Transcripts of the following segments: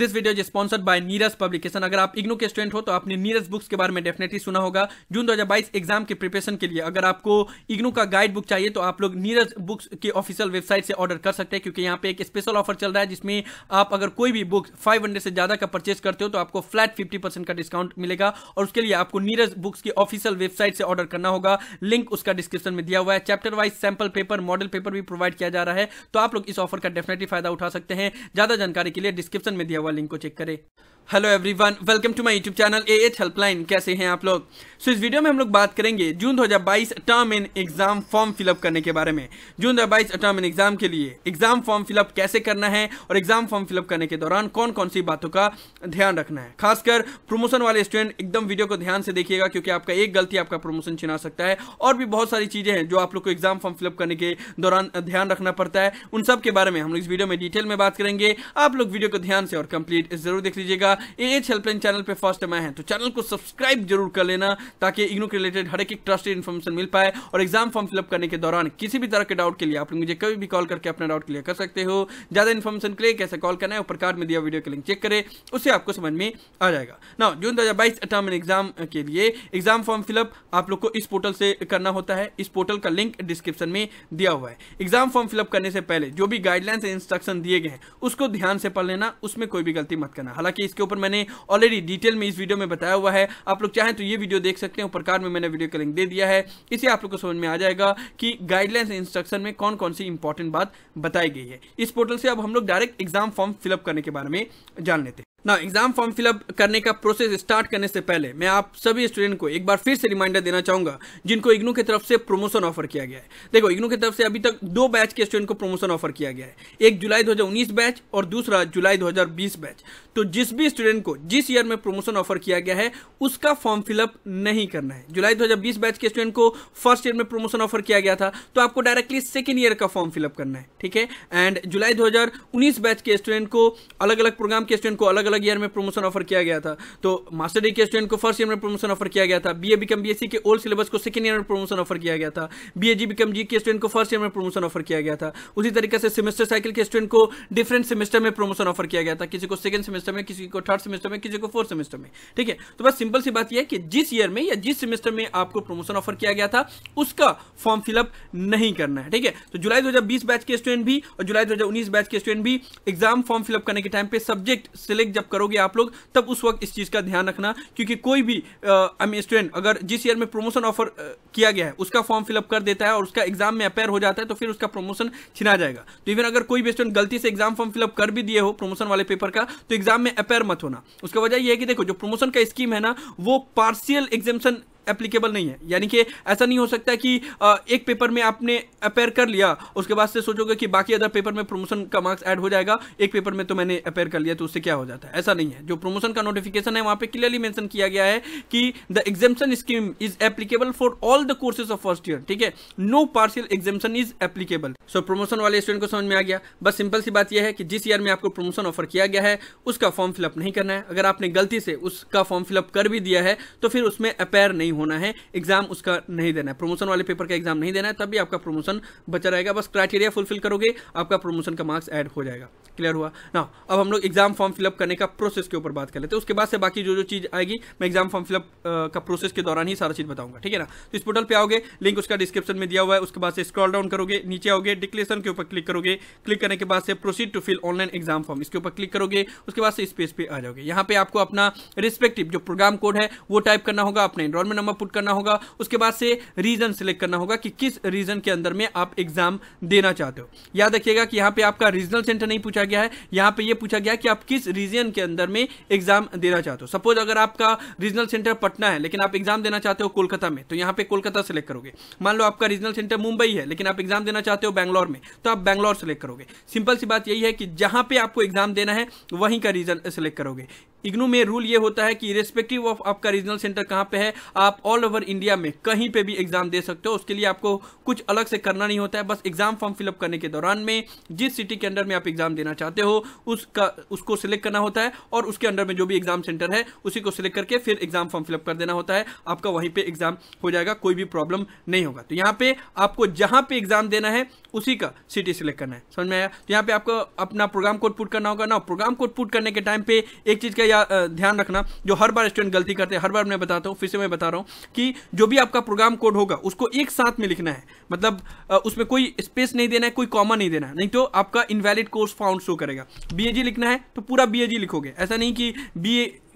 this video is sponsored by Neeraj publication अगर आप इग्नो के स्टूडेंट हो तो आपने नीरज बुक्स के बारे में डेफिनेटली सुना होगा जून 2022 एग्जाम के प्रिपरेशन के लिए अगर आपको इग्नो का गाइड बुक चाहिए तो आप लोग नीरज बुक्स के ऑफिशियल वेबसाइट से ऑर्डर कर सकते हैं क्योंकि यहाँ पे एक स्पेशल ऑफर चल रहा है जिसमें आप अगर कोई भी बुक फाइव से ज्यादा का परचेज करते हो तो आपको फ्लैट फिफ्टी का डिस्काउंट मिलेगा और उसके लिए आपको नीरज बुक्स की ऑफिशियल वेबसाइट से ऑर्डर करना होगा लिंक उसका डिस्क्रिप्शन में दिया हुआ है chapter wise sample paper model paper भी प्रोवाइड किया जा रहा है तो आप लोग इस ऑफर का डेफिनेटली फायदा उठा सकते हैं ज्यादा जानकारी के लिए डिस्क्रिप्शन में दिया दिया हुआ लिंक को चेक करें hello everyone welcome to my YouTube channel A H helpline कैसे हैं आप लोग सो so, इस वीडियो में हम लोग बात करेंगे June 2022 term end exam form fill up करने के बारे में जून 2022 टर्म इन एग्जाम के लिए एग्जाम फॉर्म फिलअप कैसे करना है और एग्जाम फॉर्म फिलअप करने के दौरान कौन कौन सी बातों का ध्यान रखना है खासकर प्रमोशन वाले स्टूडेंट एकदम वीडियो को ध्यान से देखिएगा क्योंकि आपका एक गलती आपका प्रमोशन छिना सकता है और भी बहुत सारी चीज़ें हैं जो आप लोग को एग्जाम फॉर्म फिलअप करने के दौरान ध्यान रखना पड़ता है उन सब के बारे में हम लोग इस वीडियो में डिटेल में बात करेंगे आप लोग वीडियो को ध्यान से और कंप्लीट जरूर देख लीजिएगा ए एच हेल्पलाइन चैनल पे फर्स्ट आए हैं तो चैनल को सब्सक्राइब जरूर कर लेना ताकि इग्नो के रिलेटेड हर एक ट्रस्टेड इन्फॉर्मेशन मिल पाए और एग्जाम फॉर्म फिलअप करने के दौरान किसी भी तरह के डाउट के लिए आप मुझे कभी भी कॉल करके अपना डाउट क्लियर कर सकते हो ज्यादा इन्फॉर्मेशन के लिए कैसे कॉल करना है ऊपर कार्ड में दिया वीडियो के लिंक चेक करें उससे आपको समझ में आ जाएगा ना जून दो हजार एग्जाम के लिए एग्जाम फॉर्म फिलअप आप लोग को इस पोर्टल से करना होता है इस पोर्टल का लिंक डिस्क्रिप्शन में दिया हुआ है एग्जाम फॉर्म फिलअप करने से पहले जो भी गाइडलाइंस इंस्ट्रक्शन दिए गए हैं उसको ध्यान से पढ़ लेना उसमें कोई कोई भी गलती मत करना हालांकि इसके ऊपर मैंने ऑलरेडी डिटेल में इस वीडियो में बताया हुआ है आप लोग चाहें तो ये वीडियो देख सकते हैं ऊपर कार्ड में मैंने वीडियो का लिंक दे दिया है इसे आप लोग को समझ में आ जाएगा कि गाइडलाइंस इंस्ट्रक्शन में कौन कौन सी इंपॉर्टेंट बात बताई गई है इस पोर्टल से अब हम लोग डायरेक्ट एग्जाम फॉर्म फिलअप करने के बारे में जान लेते हैं ना एग्जाम फॉर्म फिलअप करने का प्रोसेस स्टार्ट करने से पहले मैं आप सभी स्टूडेंट को एक बार फिर से रिमाइंडर देना चाहूंगा जिनको इग्नू की तरफ से प्रमोशन ऑफर किया गया है देखो इग्नू की तरफ से अभी तक दो बैच के स्टूडेंट को प्रमोशन ऑफर किया गया है एक जुलाई 2019 बैच और दूसरा जुलाई 2020 बैच तो जिस भी स्टूडेंट को जिस ईयर में प्रमोशन ऑफर किया गया है उसका फॉर्म फिलअप नहीं करना है जुलाई दो बैच के स्टूडेंट को फर्स्ट ईयर में प्रमोशन ऑफर किया गया था तो आपको डायरेक्टली सेकेंड ईयर का फॉर्म फिलअप करना है ठीक है एंड जुलाई दो बैच के स्टूडेंट को अलग अलग प्रोग्राम के स्टूडेंट को अलग अलग ईयर में प्रमोशन ऑफर किया गया था तो मास्टर डिग्री के स्टूडेंट को फर्स्ट ईयर में प्रमोशन ऑफर किया गया था बी ए बिकम बी के ओल्ड सिलेबस को सेकंड ईयर में प्रमोशन ऑफर किया गया था बी ए जी बिकम जी के स्टूडेंट को फर्स्ट ईयर में प्रमोशन ऑफर किया गया था उसी तरीके से सेमेस्टर साइकिल के स्टूडेंट को डिफरेंट सेमेस्टर में प्रमोशन ऑफर किया गया था किसी को सेकंड सेमेस्टर में किसी को थर्ड सेमेस्टर में किसी को फोर्थ सेमेस्टर में ठीक है तो बस सिंपल सी बात यह है कि जिस ईयर में या जिस सेमेस्टर में आपको प्रमोशन ऑफर किया गया था उसका फॉर्म फिलअप नहीं करना है ठीक है तो जुलाई दो बैच के स्टूडेंट भी और जुलाई दो बैच के स्टूडेंट भी एग्जाम फॉर्म फिलअप करने के टाइम पे सब्जेक्ट सिलेक्ट जब करोगे आप लोग तब उस वक्त इस चीज़ का ध्यान रखना क्योंकि कोई भी आई मीन स्टूडेंट अगर जिस ईयर में प्रमोशन ऑफर किया गया है उसका फॉर्म फिलअप कर देता है और उसका एग्जाम में अपेयर हो जाता है तो फिर उसका प्रमोशन छिना जाएगा तो इवन अगर कोई भी स्टूडेंट गलती से एग्जाम फॉर्म फिलअप कर भी दिए हो प्रमोशन वाले पेपर का तो एग्जाम में अपेयर मत होना उसका वजह यह है कि देखो जो प्रमोशन का स्कीम है ना वो पार्शियल एग्जामेशन एप्लीकेबल नहीं है यानी कि ऐसा नहीं हो सकता कि एक पेपर में आपने अपेयर कर लिया उसके बाद से सोचोगे कि बाकी अदर पेपर में प्रमोशन का मार्क्स ऐड हो जाएगा एक पेपर में तो मैंने अपेयर कर लिया तो उससे क्या हो जाता है ऐसा नहीं है जो प्रमोशन का नोटिफिकेशन है वहाँ पर क्लियरली मैंशन किया गया है कि the examination scheme is applicable for all the courses of first year ठीक है no partial examination is applicable so promotion वाले स्टूडेंट को समझ में आ गया बस सिंपल सी बात यह है कि जिस ईयर में आपको प्रमोशन ऑफर किया गया है उसका फॉर्म फिलअप नहीं करना है अगर आपने गलती से उसका फॉर्म फिलअप कर भी दिया है तो फिर उसमें अपेयर नहीं नहीं होना है एग्जाम उसका नहीं देना है प्रमोशन वाले पेपर का एग्जाम नहीं देना है तब भी आपका प्रमोशन बचा रहेगा बस क्राइटेरिया फुलफिल करोगे आपका प्रमोशन का मार्क्स ऐड हो जाएगा क्लियर हुआ ना अब हम लोग एग्जाम फॉर्म फिलअप करने का प्रोसेस के ऊपर बात कर लेते हैं उसके बाद से बाकी जो जो चीज़ आएगी मैं एग्जाम फॉर्म फिलअप का प्रोसेस के दौरान ही सारा चीज़ बताऊंगा ठीक है ना तो इस पोर्टल पे आओगे लिंक उसका डिस्क्रिप्शन में दिया हुआ है उसके बाद से स्क्रॉल डाउन करोगे नीचे आओगे डिक्लेशन के ऊपर क्लिक करोगे क्लिक करने के बाद से proceed to fill online exam form इसके ऊपर क्लिक करोगे उसके बाद से इस पेज पे आ जाओगे यहाँ पे आपको अपना रिस्पेक्टिव जो प्रोग्राम कोड है वो टाइप करना होगा अपना इनरोलमेंट नंबर पुट करना होगा उसके बाद से रीज़न सिलेक्ट करना होगा कि किस रीज़न के अंदर में आप एग्ज़ाम देना चाहते हो याद रखिएगा कि यहाँ पे आपका रीजनल सेंटर नहीं पूछा गया है यहाँ पे ये पूछा गया कि आप किस रीजन के अंदर में एग्ज़ाम देना चाहते हो सपोज अगर आपका रीजनल सेंटर पटना है लेकिन आप एग्ज़ाम देना चाहते हो कोलकाता में तो यहाँ पे कोलकाता सेलेक्ट करोगे मान लो आपका रीजनल सेंटर मुंबई है लेकिन आप एग्ज़ाम देना चाहते हो बैंगलोर में तो आप बैंगलोर सेलेक्ट करोगे सिंपल सी बात यही है कि जहां पे आपको एग्ज़ाम देना है वहीं का रीजन सेलेक्ट करोगे इग्नू में रूल ये होता है कि रेस्पेक्टिव ऑफ आपका रीजनल सेंटर कहाँ पे है आप ऑल ओवर इंडिया में कहीं पे भी एग्जाम दे सकते हो उसके लिए आपको कुछ अलग से करना नहीं होता है बस एग्जाम फॉर्म फिलअप करने के दौरान में जिस सिटी के अंडर में आप एग्जाम देना चाहते हो उसका उसको सिलेक्ट करना होता है और उसके अंडर में जो भी एग्जाम सेंटर है उसी को सिलेक्ट करके फिर एग्जाम फॉर्म फिलअप कर देना होता है आपका वहीं पर एग्जाम हो जाएगा कोई भी प्रॉब्लम नहीं होगा तो यहाँ पे आपको जहाँ पे एग्जाम देना है उसी का सिटी सिलेक्ट करना है समझ में आया तो यहाँ पे आपको अपना प्रोग्राम कोड पुट करना होगा ना प्रोग्राम कोड पुट करने के टाइम पे एक चीज का या ध्यान रखना जो हर बार स्टूडेंट गलती करते हैं हर बार मैं बताता हूँ फिर से मैं बता रहा हूँ कि जो भी आपका प्रोग्राम कोड होगा उसको एक साथ में लिखना है मतलब उसमें कोई स्पेस नहीं देना है कोई कॉमा नहीं देना है नहीं तो आपका इनवैलिड कोर्स फाउंड शो करेगा बी लिखना है तो पूरा बी लिखोगे ऐसा नहीं कि बी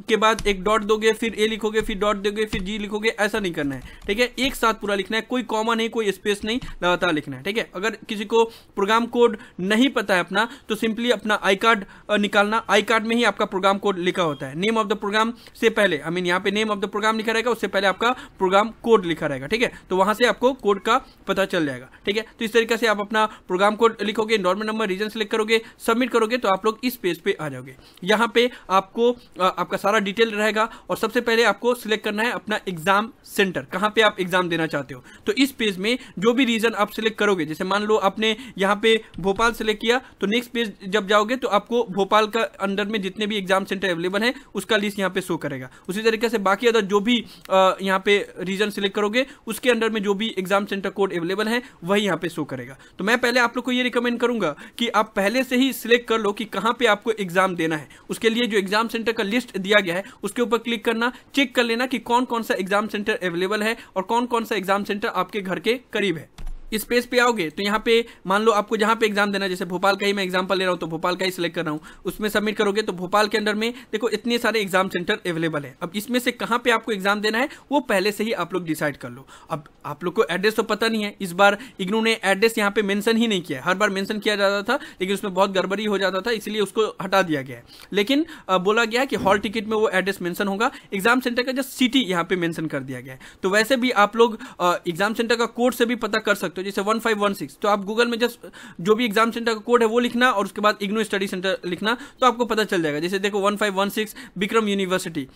के बाद एक डॉट दोगे फिर ए लिखोगे फिर डॉट दोगे फिर जी लिखोगे ऐसा नहीं करना है ठीक है एक साथ पूरा लिखना है कोई कॉमा नहीं कोई स्पेस नहीं लगातार लिखना है ठीक है अगर किसी को प्रोग्राम कोड नहीं पता है अपना तो सिंपली अपना आई कार्ड निकालना आई कार्ड में ही आपका प्रोग्राम कोड लिखा होता है नेम ऑफ द प्रोग्राम से पहले आई मीन यहाँ पे नेम ऑफ द प्रोग्राम लिखा रहेगा उससे पहले आपका प्रोग्राम कोड लिखा रहेगा ठीक है तो वहां से आपको कोड का पता चल जाएगा ठीक है तो इस तरीके से आप अपना प्रोग्राम कोड लिखोगे नॉर्मल नंबर रीजन सेलेक्ट करोगे सबमिट करोगे तो आप लोग इस पेज पे आ जाओगे यहाँ पे आपको आपका सारा डिटेल रहेगा और सबसे पहले आपको सिलेक्ट करना है अपना एग्जाम सेंटर कहाँ पे आप एग्जाम देना चाहते हो तो इस पेज में जो भी रीजन आप सिलेक्ट करोगे जैसे मान लो आपने यहाँ पे भोपाल सेलेक्ट किया तो नेक्स्ट पेज जब जाओगे तो आपको भोपाल का अंदर में जितने भी एग्जाम सेंटर अवेलेबल अवेलेबल है उसका लिस्ट यहाँ पे शो करेगा उसी तरीके से बाकी अदर जो भी यहाँ पे रीजन सिलेक्ट करोगे उसके अंडर में जो भी एग्जाम सेंटर कोड अवेलेबल है वही यहाँ पे शो करेगा तो मैं पहले आप लोग को ये रिकमेंड करूंगा कि आप पहले से ही सिलेक्ट कर लो कि कहाँ पे आपको एग्जाम देना है उसके लिए जो एग्जाम सेंटर का लिस्ट दिया गया है उसके ऊपर क्लिक करना चेक कर लेना कि कौन कौन सा एग्जाम सेंटर अवेलेबल है और कौन कौन सा एग्जाम सेंटर आपके घर के करीब है इस पेज पे आओगे तो यहाँ पे मान लो आपको जहाँ पे एग्जाम देना जैसे भोपाल का ही मैं एग्जाम्पल ले रहा हूँ तो भोपाल का ही सिलेक्ट कर रहा हूँ उसमें सबमिट करोगे तो भोपाल के अंदर में देखो इतने सारे एग्जाम सेंटर अवेलेबल है अब इसमें से कहाँ पे आपको एग्जाम देना है वो पहले से ही आप लोग डिसाइड कर लो अब आप लोग को एड्रेस तो पता नहीं है इस बार इग्नू ने एड्रेस यहाँ पे मेंशन ही नहीं किया हर बार मेंशन किया जाता था लेकिन उसमें बहुत गड़बड़ी हो जाता था इसलिए उसको हटा दिया गया है लेकिन बोला गया कि हॉल टिकट में वो एड्रेस मैंशन होगा एग्जाम सेंटर का जस्ट सिटी यहाँ पे मेंशन कर दिया गया है तो वैसे भी आप लोग एग्जाम सेंटर का कोड से भी पता कर सकते सकते हो जैसे वन फाइव वन सिक्स तो आप गूगल में जस्ट जो भी एग्जाम सेंटर का कोड है वो लिखना और उसके बाद इग्नो स्टडी सेंटर लिखना तो आपको पता चल जाएगा जैसे देखो one five one six Vikram university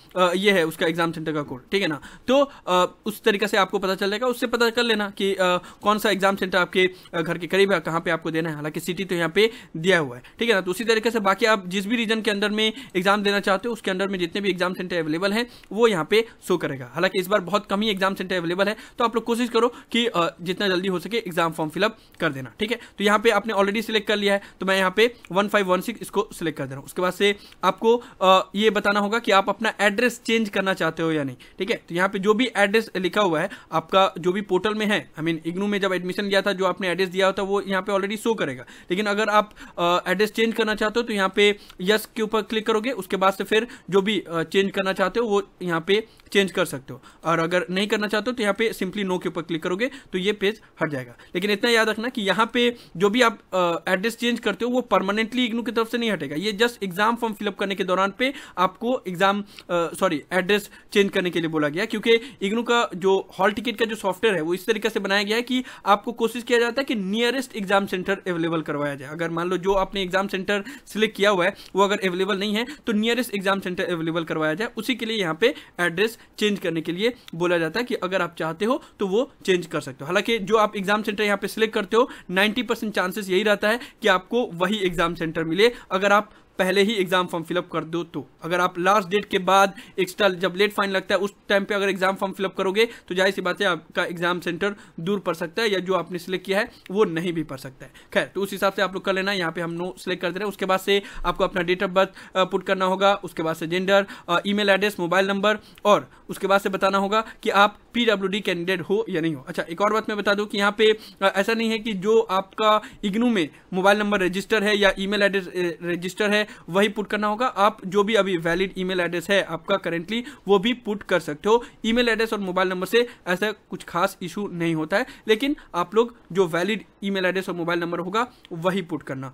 ये है उसका एग्जाम सेंटर का कोड ठीक है ना तो आ, उस तरीके से आपको पता चल जाएगा उससे पता कर लेना कि आ, कौन सा एग्जाम सेंटर आपके घर के करीब है कहाँ पर आपको देना है हालांकि सिटी तो यहाँ पे दिया हुआ है ठीक है ना तो उसी तरीके से बाकी आप जिस भी रीजन के अंदर में एग्जाम देना चाहते हो उसके अंदर में जितने भी एग्जाम सेंटर अवेलेबल हैं वो यहाँ पे शो करेगा हालांकि इस बार बहुत कम ही एग्जाम सेंटर अवेलेबल है तो आप लोग कोशिश करो कि जितना जल्दी हो सके सके एग्जाम फॉर्म फिलअप कर देना ठीक है तो यहाँ पे आपने ऑलरेडी सिलेक्ट कर लिया है तो मैं यहाँ पे वन फाइव वन सिक्स इसको सिलेक्ट कर दे रहा हूँ उसके बाद से आपको आ, ये बताना होगा कि आप अपना एड्रेस चेंज करना चाहते हो या नहीं ठीक है तो यहाँ पे जो भी एड्रेस लिखा हुआ है आपका जो भी पोर्टल में है आई मीन इग्नू में जब एडमिशन लिया था जो आपने एड्रेस दिया होता वो यहाँ पे ऑलरेडी शो करेगा लेकिन अगर आप एड्रेस चेंज करना चाहते हो तो यहाँ पे यस के ऊपर क्लिक करोगे उसके बाद से फिर जो भी चेंज करना चाहते हो वो यहाँ पे चेंज कर सकते हो और अगर नहीं करना चाहते हो तो यहाँ पे सिंपली नो के ऊपर क्लिक करोगे तो ये पेज हट जाएगा जाएगा लेकिन इतना याद रखना कि यहाँ पे जो भी आप एड्रेस चेंज करते हो वो परमानेंटली इग्नू की तरफ से नहीं हटेगा ये जस्ट एग्जाम फॉर्म फिलअप करने के दौरान पे आपको एग्जाम सॉरी एड्रेस चेंज करने के लिए बोला गया क्योंकि इग्नू का जो हॉल टिकट का जो सॉफ्टवेयर है वो इस तरीके से बनाया गया है कि आपको कोशिश किया जाता है कि नियरेस्ट एग्जाम सेंटर अवेलेबल करवाया जाए अगर मान लो जो आपने एग्जाम सेंटर सिलेक्ट किया हुआ है वो अगर अवेलेबल नहीं है तो नियरेस्ट एग्जाम सेंटर अवेलेबल करवाया जाए उसी के लिए यहाँ पे एड्रेस चेंज करने के लिए बोला जाता है कि अगर आप चाहते हो तो वो चेंज कर सकते हो हालांकि जो आप एग्जाम एग्जाम सेंटर यहाँ पे सिलेक्ट करते हो 90 परसेंट चांसेस यही रहता है कि आपको वही एग्जाम सेंटर मिले अगर आप पहले ही एग्ज़ाम फॉर्म फिलअप कर दो तो अगर आप लास्ट डेट के बाद एक्स्ट्रा जब लेट फाइन लगता है उस टाइम पे अगर एग्ज़ाम फॉर्म फिलअप करोगे तो जाहिर सी बात है आपका एग्ज़ाम सेंटर दूर पड़ सकता है या जो आपने सिलेक्ट किया है वो नहीं भी पड़ सकता है खैर तो उस हिसाब से आप लोग कर लेना यहाँ पे हम नो सिलेक्ट कर दे रहे हैं उसके बाद से आपको अपना डेट ऑफ बर्थ पुट करना होगा उसके बाद से gender e address mobile number और उसके बाद से बताना होगा कि आप पी कैंडिडेट हो या नहीं हो अच्छा एक और बात मैं बता दूं कि यहाँ पे ऐसा नहीं है कि जो आपका इग्नू में मोबाइल नंबर रजिस्टर है या ईमेल एड्रेस रजिस्टर है वही पुट करना होगा आप जो भी अभी वैलिड ईमेल एड्रेस है आपका करेंटली वो भी पुट कर सकते हो ईमेल एड्रेस और मोबाइल नंबर से ऐसा कुछ खास इशू नहीं होता है लेकिन आप लोग जो वैलिड ईमेल एड्रेस और मोबाइल नंबर होगा वही पुट करना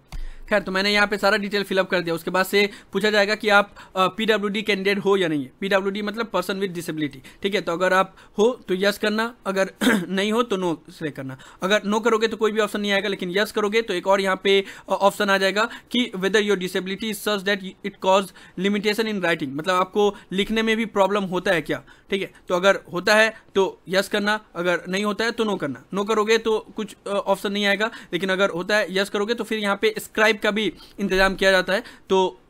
खैर तो मैंने यहाँ पे सारा डिटेल फिलअप कर दिया उसके बाद से पूछा जाएगा कि आप पी डब्ल्यू कैंडिडेट हो या नहीं पी डब्ल्यू मतलब पर्सन विद डिसेबिलिटी ठीक है तो अगर आप हो तो यस करना अगर नहीं हो तो नो से करना अगर नो करोगे तो कोई भी ऑप्शन नहीं आएगा लेकिन यस करोगे तो एक और यहाँ पे ऑप्शन आ जाएगा कि whether your disability is such that it cause limitation in writing मतलब आपको लिखने में भी प्रॉब्लम होता है क्या ठीक है तो अगर होता है तो यस करना अगर नहीं होता है तो नो करना नो करोगे तो कुछ ऑप्शन नहीं आएगा लेकिन अगर होता है यस करोगे तो फिर यहाँ पे स्क्राइब टाइप का भी इंतजाम किया जाता है तो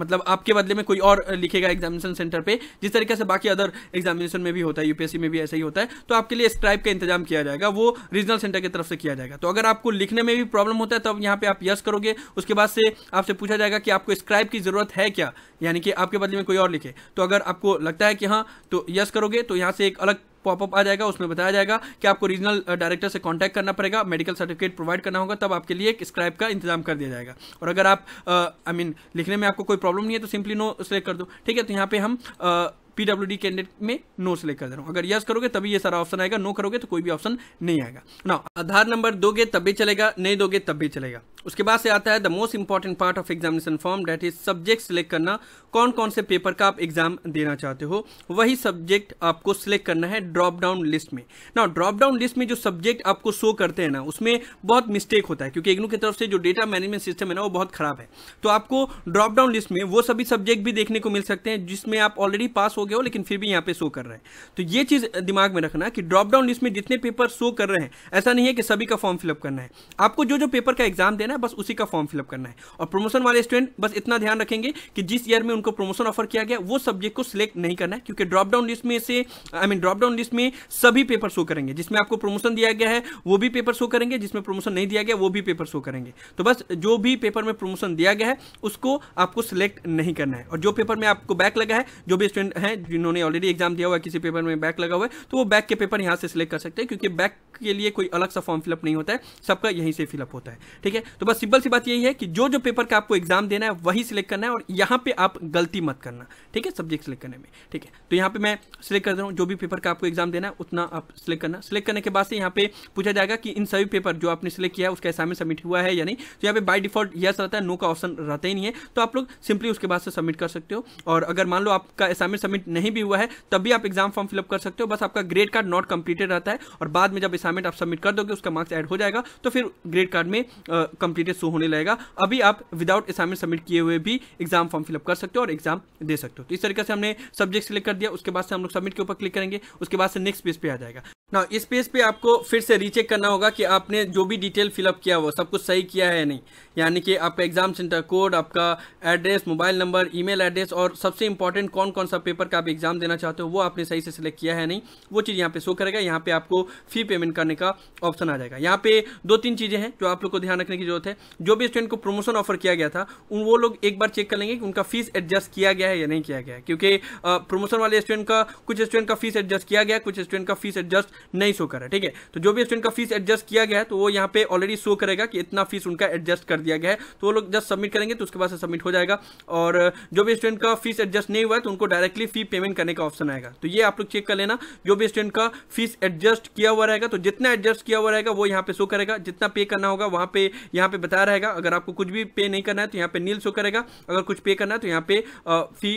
मतलब आपके बदले में कोई और लिखेगा एग्जामिनेशन सेंटर पे जिस तरीके से बाकी अदर एग्जामिनेशन में भी होता है यूपीएससी में भी ऐसा ही होता है तो आपके लिए स्क्राइब का इंतजाम किया जाएगा वो रीजनल सेंटर की तरफ से किया जाएगा तो अगर आपको लिखने में भी प्रॉब्लम होता है तब यहाँ पे आप यस करोगे उसके बाद से आपसे पूछा जाएगा कि आपको स्क्राइब की जरूरत है क्या यानी कि आपके बदले में कोई और लिखे तो अगर आपको लगता है कि हाँ तो यस करोगे तो यहाँ से एक अलग पॉपअप आ जाएगा उसमें बताया जाएगा कि आपको रीजनल डायरेक्टर uh, से कॉन्टैक्ट करना पड़ेगा मेडिकल सर्टिफिकेट प्रोवाइड करना होगा तब आपके लिए एक स्क्राइब का इंतजाम कर दिया जाएगा और अगर आप I uh, mean I mean, लिखने में आपको कोई प्रॉब्लम नहीं है तो सिंपली नो सेलेक्ट कर दो ठीक है तो यहाँ पे हम uh, पीडब्ल्यू कैंडिडेट में नो सेलेक्ट कर दे रहा हूँ अगर यस करोगे तभी ये सारा ऑप्शन आएगा नो करोगे तो कोई भी ऑप्शन नहीं आएगा ना आधार नंबर दोगे तब भी चलेगा नहीं दोगे तब भी चलेगा उसके बाद से आता है the most important part of examination form date is subject select करना कौन कौन से पेपर का आप एग्जाम देना चाहते हो वही सब्जेक्ट आपको सिलेक्ट करना है ड्रॉप डाउन लिस्ट में ना ड्रॉप डाउन लिस्ट में जो सब्जेक्ट आपको शो करते हैं ना उसमें बहुत मिस्टेक होता है क्योंकि इग्नू की तरफ से जो डेटा मैनेजमेंट सिस्टम है ना वो बहुत खराब है तो आपको ड्रॉप डाउन लिस्ट में वो सभी सब्जेक्ट भी देखने को मिल सकते हैं जिसमें आप ऑलरेडी पास हो गया हो लेकिन फिर भी यहाँ पे शो कर रहा है तो ये चीज़ दिमाग में रखना कि ड्रॉप डाउन लिस्ट में जितने पेपर शो कर रहे हैं ऐसा नहीं है कि सभी का फॉर्म फिलअप करना है आपको जो जो पेपर का एग्जाम देना है बस उसी का फॉर्म फिलअप करना है और प्रमोशन वाले स्टूडेंट बस इतना ध्यान रखेंगे कि जिस ईयर में उनको प्रमोशन ऑफर किया गया वो सब्जेक्ट को सिलेक्ट नहीं करना है क्योंकि ड्रॉप डाउन लिस्ट में से I mean drop down list में सभी पेपर शो करेंगे जिसमें आपको प्रमोशन दिया गया है वो भी पेपर शो करेंगे जिसमें प्रमोशन नहीं दिया गया वो भी पेपर शो करेंगे तो बस जो भी पेपर में प्रमोशन दिया गया है उसको आपको सिलेक्ट नहीं करना है और जो पेपर में आपको बैक लगा है जो भी स्टूडेंट हैं जिन्होंने ऑलरेडी एग्जाम दिया हुआ है किसी पेपर में बैक लगा हुआ है तो वो बैक के पेपर यहाँ से सिलेक्ट कर सकते हैं क्योंकि बैक के लिए कोई अलग सा फॉर्म फिलअप नहीं होता है सबका यहीं से फिलअप होता है ठीक है तो बस सिंपल सी बात यही है कि जो जो पेपर का आपको एग्जाम देना है वही सिलेक्ट करना है और यहाँ पे आप गलती मत करना ठीक है सब्जेक्ट सिलेक्ट करने में ठीक है तो यहाँ पे मैं सिलेक्ट कर दे रहा हूँ जो भी पेपर का आपको एग्जाम देना है उतना आप सिलेक्ट करना सिलेक्ट करने के बाद से यहाँ पे पूछा जाएगा कि इन सभी पेपर जो आपने सिलेक्ट किया है उसका असाइनमेंट सबमिट हुआ है या नहीं तो यहाँ पे बाई डिफॉल्ट यस रहता है नो का ऑप्शन रहता ही नहीं है तो आप लोग सिंपली उसके बाद से सबमिट कर सकते हो और अगर मान लो आपका असाइनमेंट सबमिट असाइनमेंट नहीं भी हुआ है तब भी आप एग्जाम फॉर्म फिलअप कर सकते हो बस आपका ग्रेड कार्ड नॉट कंप्लीटेड रहता है और बाद में जब असाइनमेंट आप सबमिट कर दोगे उसका मार्क्स एड हो जाएगा तो फिर ग्रेड कार्ड में कंप्लीटेड शो होने लगेगा अभी आप विदाउट असाइनमेंट सबमिट किए हुए भी एग्जाम फॉर्म फिलअप कर सकते हो और एग्जाम दे सकते हो तो इस तरीके से हमने सब्जेक्ट सिलेक्ट कर दिया उसके बाद से हम लोग सबमिट के ऊपर क्लिक करेंगे उसके बाद से नेक्स्ट पेज पे आ जाएगा ना इस पेज पे आपको फिर से रीचेक करना होगा कि आपने जो भी डिटेल फिलअप किया वो सब कुछ सही किया है या नहीं यानी कि आपका एग्जाम सेंटर कोड आपका address mobile number email address और सबसे इंपॉर्टेंट कौन कौन सा पेपर का आप एग्जाम देना चाहते हो वो आपने सही से सिलेक्ट किया है नहीं वो चीज़ यहाँ पे शो करेगा यहाँ पे आपको फी पेमेंट करने का ऑप्शन आ जाएगा यहाँ पे दो तीन चीज़ें हैं जो आप लोग को ध्यान रखने की जरूरत है जो भी स्टूडेंट को प्रमोशन ऑफर किया गया था उन वो लोग एक बार चेक कर लेंगे कि उनका फीस एडजस्ट किया गया है या नहीं किया गया क्योंकि प्रमोशन वाले स्टूडेंट का कुछ स्टूडेंट का फीस एडजस्ट किया गया कुछ स्टूडेंट का फीस एडजस्ट नहीं शो कर रहा है ठीक है तो जो भी स्टूडेंट का फीस एडजस्ट किया गया है तो वो यहाँ पे ऑलरेडी शो करेगा कि इतना फीस उनका एडजस्ट कर दिया गया है तो वो लोग जस्ट सबमिट करेंगे तो उसके बाद से सबमिट हो जाएगा और जो भी स्टूडेंट का फीस एडजस्ट नहीं हुआ है तो उनको डायरेक्टली फी पेमेंट करने का ऑप्शन आएगा तो ये आप लोग चेक कर लेना जो भी स्टूडेंट का फीस एडजस्ट किया हुआ रहेगा तो जितना एडजस्ट किया हुआ रहेगा वो यहाँ पे शो करेगा जितना पे करना होगा वहाँ पे यहाँ पे बताया रहेगा अगर आपको कुछ भी पे नहीं करना है तो यहाँ पे नील शो करेगा अगर कुछ पे करना है तो यहाँ पे फी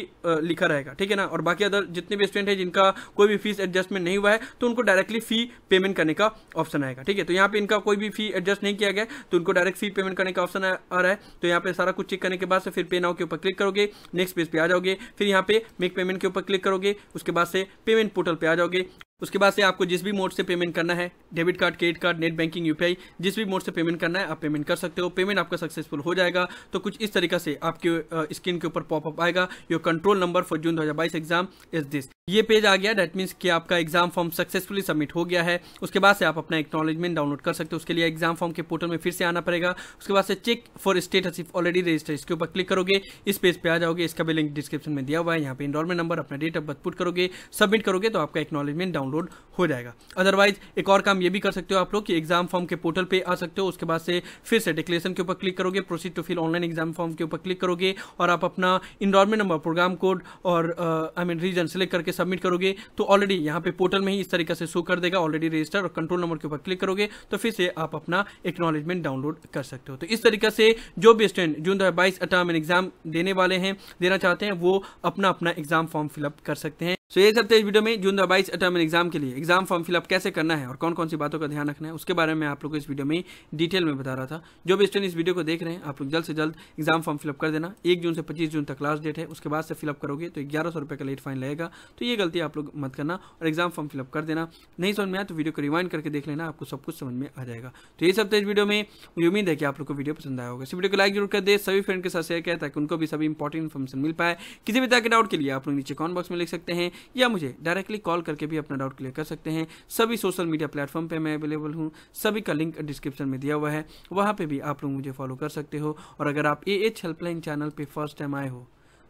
लिखा रहेगा ठीक है ना और बाकी अदर जितने भी स्टूडेंट है जिनका कोई भी फीस एडजस्टमेंट नहीं हुआ है तो उनको डायरेक्ट डायरेक्टली फी पेमेंट करने का ऑप्शन आएगा ठीक है तो यहाँ पे इनका कोई भी फी एडजस्ट नहीं किया गया तो इनको डायरेक्ट फी पेमेंट करने का ऑप्शन आ रहा है तो यहाँ पे सारा कुछ चेक करने के बाद से फिर पे नाउ के ऊपर क्लिक करोगे नेक्स्ट पेज पे आ जाओगे फिर यहाँ पे मेक पेमेंट के ऊपर क्लिक करोगे उसके बाद से पेमेंट पोर्टल पे आ जाओगे उसके बाद से आपको जिस भी मोड से पेमेंट करना है debit card credit card net banking UPI जिस भी मोड से पेमेंट करना है आप पेमेंट कर सकते हो पेमेंट आपका सक्सेसफुल हो जाएगा तो कुछ इस तरीके से आपके स्क्रीन के ऊपर पॉपअप आएगा your control number for June बाईस एग्जाम इज दिस ये पेज आ गया डेट मीन्स कि आपका एग्जाम फॉर्म सक्सेसफुली सबमिट हो गया है उसके बाद से आप अपना एक्नॉलेजमेंट डाउनलोड कर सकते हो उसके लिए एग्जाम फॉर्म के पोर्टल में फिर से आना पड़ेगा उसके बाद से check for status if already register इसके ऊपर क्लिक करोगे इस पेज पे आ जाओगे इसका भी लिंक डिस्क्रिप्शन में दिया हुआ है यहाँ पे इनरोलमेंट नंबर अपना डेट ऑफ बर्थ पुट करोगे सबमिट करोगे तो आपका एक्नॉलेजमेंट डाउनलोड हो जाएगा अदरवाइज एक और काम ये भी कर सकते हो आप लोग कि एग्जाम फॉर्म के पोर्टल पर आ सकते हो उसके बाद से फिर से डिक्लेरेशन के ऊपर क्लिक करोगे proceed to fill online exam form के ऊपर क्लिक करोगे और आप अपना इनरोलमेंट नंबर प्रोग्राम कोड और आई मीन रीजन सेलेक्ट करके सबमिट करोगे तो ऑलरेडी यहाँ पे पोर्टल में ही इस तरीके से शो कर देगा ऑलरेडी रजिस्टर और कंट्रोल नंबर के ऊपर क्लिक करोगे तो फिर से आप अपना एक्नोलेजमेंट डाउनलोड कर सकते हो तो इस तरीके से जो भी स्टूडेंट जून दो हज़ार बाईस एग्जाम देने वाले हैं देना चाहते हैं वो अपना अपना एग्जाम फॉर्म फिलअप कर सकते हैं तो so, ये सब इस वीडियो में जून दो बाईस एग्जाम के लिए एग्जाम फॉर्म फिलअप कैसे करना है और कौन कौन सी बातों का ध्यान रखना है उसके बारे में आप लोग को इस वीडियो में डिटेल में बता रहा था जो भी स्टूडेंट इस वीडियो को देख रहे हैं आप लोग जल्द से जल्द एग्जाम फॉर्म फिलअप कर देना एक जून से पच्चीस जून तक लास्ट डेट है उसके बाद से फिलअप करोगे तो ग्यारह सौ का लेट फाइन लगेगा तो ये गलती आप लोग मत करना और एग्जाम फॉर्म फिलअप कर देना नहीं समझ में आया तो वीडियो को रिवाइंड करके देख लेना आपको सब कुछ समझ में आ जाएगा तो ये सब तो इस वीडियो में मुझे उम्मीद है कि आप लोग को वीडियो पसंद आया होगा इस वीडियो को लाइक जरूर कर दे सभी फ्रेंड के साथ शेयर करें ताकि उनको भी सभी इंपॉर्टेंट इन्फॉर्मेशन मिल पाए किसी भी तरह के डाउट के लिए आप लोग नीचे कॉमेंट बॉक्स में लिख सकते हैं या मुझे डायरेक्टली कॉल करके भी अपना डाउट क्लियर कर सकते हैं सभी सोशल मीडिया प्लेटफॉर्म पर मैं अवेलेबल हूँ सभी का लिंक डिस्क्रिप्शन में दिया हुआ है वहाँ पर भी आप लोग मुझे फॉलो कर सकते हो और अगर आप ए एच हेल्पलाइन चैनल पर फर्स्ट टाइम आए हो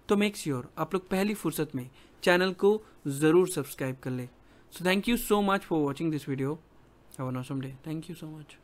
तो मेक श्योर sure, आप लोग पहली फुर्सत में चैनल को ज़रूर सब्सक्राइब कर लें so thank you so much for watching this video have an awesome day thank you so much